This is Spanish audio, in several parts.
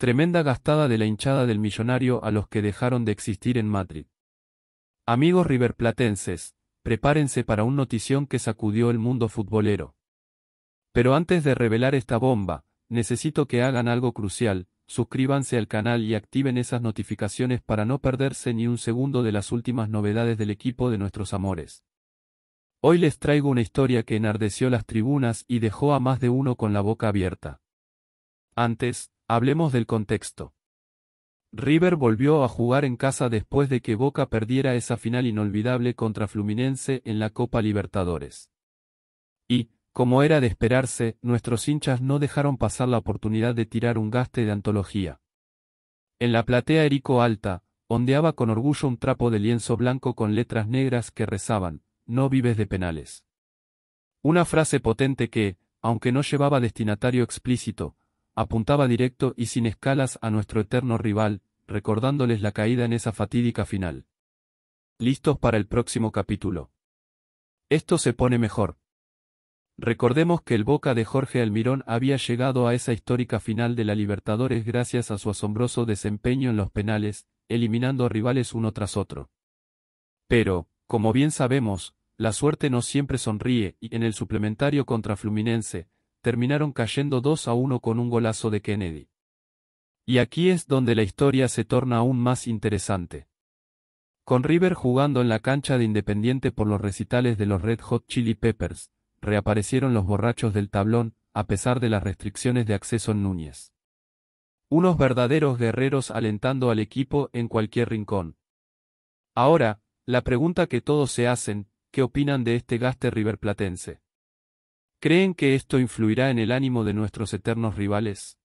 Tremenda gastada de la hinchada del millonario a los que dejaron de existir en Madrid. Amigos riverplatenses, prepárense para un notición que sacudió el mundo futbolero. Pero antes de revelar esta bomba, necesito que hagan algo crucial, suscríbanse al canal y activen esas notificaciones para no perderse ni un segundo de las últimas novedades del equipo de nuestros amores. Hoy les traigo una historia que enardeció las tribunas y dejó a más de uno con la boca abierta. Antes, Hablemos del contexto. River volvió a jugar en casa después de que Boca perdiera esa final inolvidable contra Fluminense en la Copa Libertadores. Y, como era de esperarse, nuestros hinchas no dejaron pasar la oportunidad de tirar un gaste de antología. En la platea Erico Alta, ondeaba con orgullo un trapo de lienzo blanco con letras negras que rezaban, no vives de penales. Una frase potente que, aunque no llevaba destinatario explícito, apuntaba directo y sin escalas a nuestro eterno rival, recordándoles la caída en esa fatídica final. Listos para el próximo capítulo. Esto se pone mejor. Recordemos que el Boca de Jorge Almirón había llegado a esa histórica final de la Libertadores gracias a su asombroso desempeño en los penales, eliminando rivales uno tras otro. Pero, como bien sabemos, la suerte no siempre sonríe y en el suplementario contra Fluminense, terminaron cayendo 2 a 1 con un golazo de Kennedy. Y aquí es donde la historia se torna aún más interesante. Con River jugando en la cancha de Independiente por los recitales de los Red Hot Chili Peppers, reaparecieron los borrachos del tablón, a pesar de las restricciones de acceso en Núñez. Unos verdaderos guerreros alentando al equipo en cualquier rincón. Ahora, la pregunta que todos se hacen, ¿qué opinan de este gaste riverplatense? ¿Creen que esto influirá en el ánimo de nuestros eternos rivales?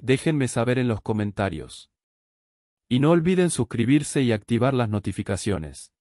Déjenme saber en los comentarios. Y no olviden suscribirse y activar las notificaciones.